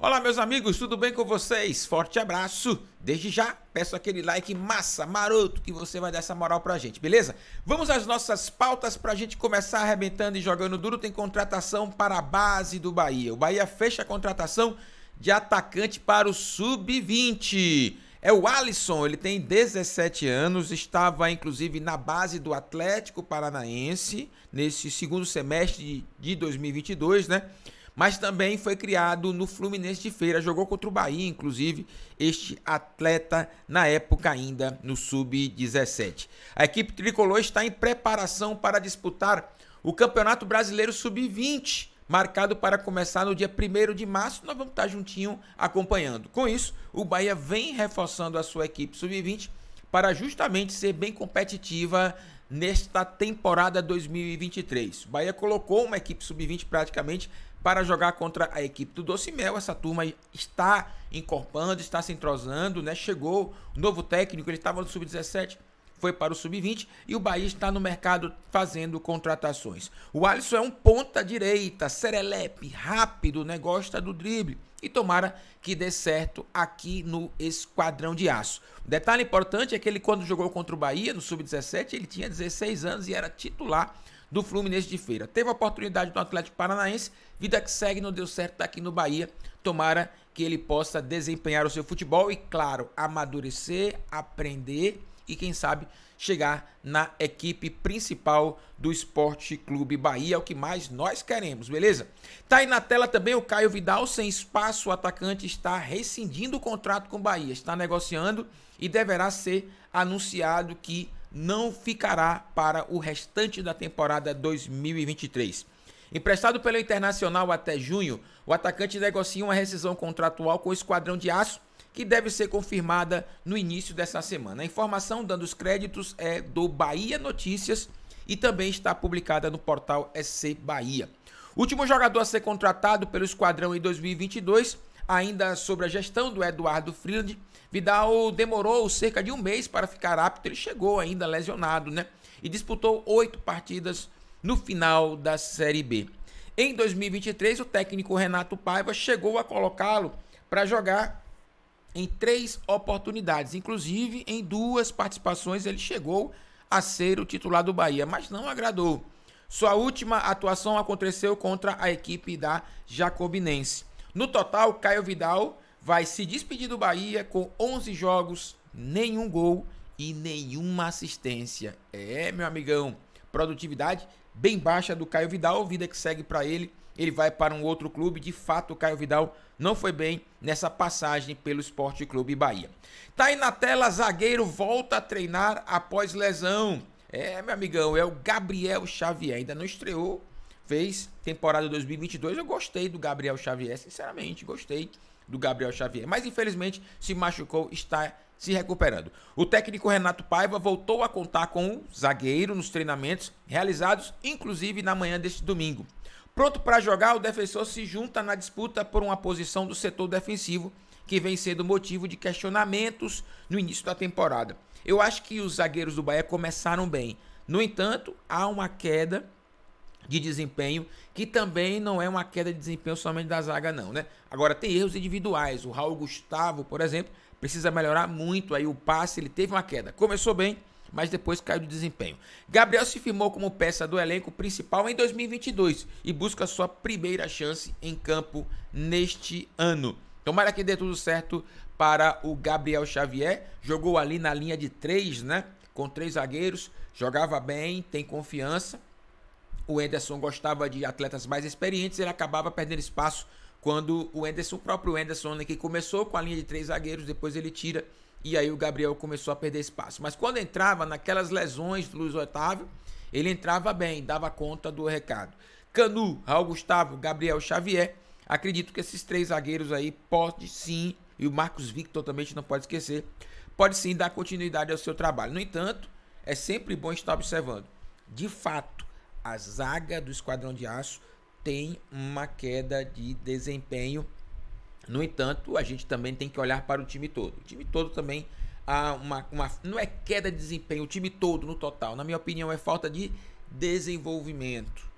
Olá, meus amigos, tudo bem com vocês? Forte abraço. Desde já, peço aquele like massa, maroto, que você vai dar essa moral pra gente, beleza? Vamos às nossas pautas pra gente começar arrebentando e jogando duro. Tem contratação para a base do Bahia. O Bahia fecha a contratação de atacante para o sub-20. É o Alisson, ele tem 17 anos, estava inclusive na base do Atlético Paranaense nesse segundo semestre de 2022, né? mas também foi criado no Fluminense de Feira, jogou contra o Bahia, inclusive, este atleta na época ainda no sub-17. A equipe tricolor está em preparação para disputar o Campeonato Brasileiro Sub-20, marcado para começar no dia 1 de março. Nós vamos estar juntinho acompanhando. Com isso, o Bahia vem reforçando a sua equipe sub-20 para justamente ser bem competitiva nesta temporada 2023. O Bahia colocou uma equipe sub-20 praticamente para jogar contra a equipe do Docimel. Essa turma está encorpando, está se entrosando, né? Chegou o novo técnico, ele estava no sub-17, foi para o sub-20 e o Bahia está no mercado fazendo contratações. O Alisson é um ponta direita, serelepe, rápido, né? Gosta do drible e tomara que dê certo aqui no Esquadrão de Aço. Um detalhe importante é que ele quando jogou contra o Bahia no sub-17, ele tinha 16 anos e era titular do Fluminense de Feira. Teve a oportunidade do Atlético Paranaense, vida que segue, não deu certo, tá aqui no Bahia. Tomara que ele possa desempenhar o seu futebol e, claro, amadurecer, aprender e, quem sabe, chegar na equipe principal do Esporte Clube Bahia, é o que mais nós queremos, beleza? Tá aí na tela também o Caio Vidal, sem espaço, o atacante está rescindindo o contrato com o Bahia, está negociando e deverá ser anunciado que não ficará para o restante da temporada 2023. Emprestado pelo Internacional até junho, o atacante negocia uma rescisão contratual com o Esquadrão de Aço, que deve ser confirmada no início dessa semana. A informação, dando os créditos, é do Bahia Notícias e também está publicada no portal SC Bahia. Último jogador a ser contratado pelo Esquadrão em 2022 Ainda sobre a gestão do Eduardo Freeland, Vidal demorou cerca de um mês para ficar apto, ele chegou ainda lesionado, né? E disputou oito partidas no final da Série B. Em 2023, o técnico Renato Paiva chegou a colocá-lo para jogar em três oportunidades, inclusive em duas participações ele chegou a ser o titular do Bahia, mas não agradou. Sua última atuação aconteceu contra a equipe da Jacobinense. No total, Caio Vidal vai se despedir do Bahia com 11 jogos, nenhum gol e nenhuma assistência. É, meu amigão, produtividade bem baixa do Caio Vidal, vida que segue para ele. Ele vai para um outro clube. De fato, o Caio Vidal não foi bem nessa passagem pelo Esporte Clube Bahia. Tá aí na tela, zagueiro volta a treinar após lesão. É, meu amigão, é o Gabriel Xavier. Ainda não estreou, fez temporada 2022. Eu gostei do Gabriel Xavier, sinceramente, gostei do Gabriel Xavier. Mas infelizmente se machucou, está se recuperando. O técnico Renato Paiva voltou a contar com o zagueiro nos treinamentos realizados, inclusive na manhã deste domingo. Pronto para jogar, o defensor se junta na disputa por uma posição do setor defensivo, que vem sendo motivo de questionamentos no início da temporada. Eu acho que os zagueiros do Bahia começaram bem. No entanto, há uma queda de desempenho, que também não é uma queda de desempenho somente da zaga, não, né? Agora, tem erros individuais. O Raul Gustavo, por exemplo, precisa melhorar muito aí o passe, ele teve uma queda. Começou bem, mas depois caiu de desempenho. Gabriel se firmou como peça do elenco principal em 2022 e busca sua primeira chance em campo neste ano. Tomara que dê tudo certo para o Gabriel Xavier. Jogou ali na linha de três, né? Com três zagueiros, jogava bem, tem confiança o Enderson gostava de atletas mais experientes, ele acabava perdendo espaço quando o o próprio Enderson, né, que começou com a linha de três zagueiros, depois ele tira e aí o Gabriel começou a perder espaço. Mas quando entrava naquelas lesões do Luiz Otávio, ele entrava bem, dava conta do recado. Canu, Raul Gustavo, Gabriel Xavier, acredito que esses três zagueiros aí pode sim, e o Marcos Victor também a gente não pode esquecer, pode sim dar continuidade ao seu trabalho. No entanto, é sempre bom estar observando. De fato, a zaga do Esquadrão de Aço tem uma queda de desempenho. No entanto, a gente também tem que olhar para o time todo. O time todo também há uma, uma não é queda de desempenho, o time todo no total, na minha opinião, é falta de desenvolvimento.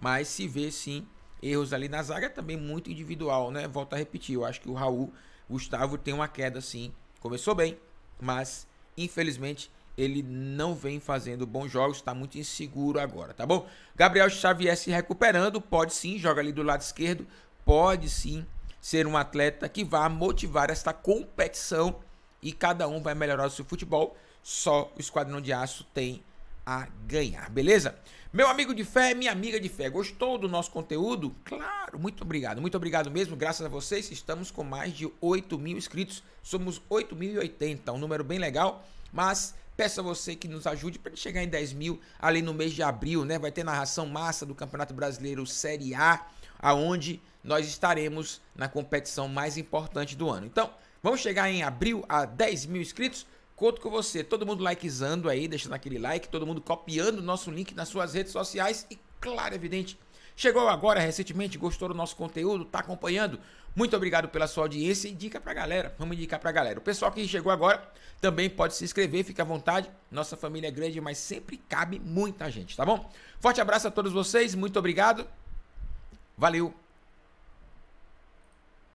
Mas se vê sim erros ali na zaga também muito individual, né? Volto a repetir, eu acho que o Raul Gustavo tem uma queda sim. Começou bem, mas infelizmente ele não vem fazendo bons jogos, está muito inseguro agora, tá bom? Gabriel Xavier se recuperando, pode sim, joga ali do lado esquerdo, pode sim ser um atleta que vá motivar esta competição e cada um vai melhorar o seu futebol. Só o Esquadrão de Aço tem a ganhar, beleza? Meu amigo de fé, minha amiga de fé, gostou do nosso conteúdo? Claro, muito obrigado, muito obrigado mesmo. Graças a vocês, estamos com mais de 8 mil inscritos. Somos 8.080, um número bem legal, mas peço a você que nos ajude para chegar em 10 mil ali no mês de abril, né? Vai ter narração massa do Campeonato Brasileiro Série A, aonde nós estaremos na competição mais importante do ano. Então, vamos chegar em abril a 10 mil inscritos. Conto com você. Todo mundo likezando aí, deixando aquele like, todo mundo copiando o nosso link nas suas redes sociais e, claro, evidente, chegou agora recentemente, gostou do nosso conteúdo, tá acompanhando? Muito obrigado pela sua audiência e dica pra galera. Vamos indicar pra galera. O pessoal que chegou agora também pode se inscrever, fica à vontade. Nossa família é grande, mas sempre cabe muita gente, tá bom? Forte abraço a todos vocês, muito obrigado. Valeu!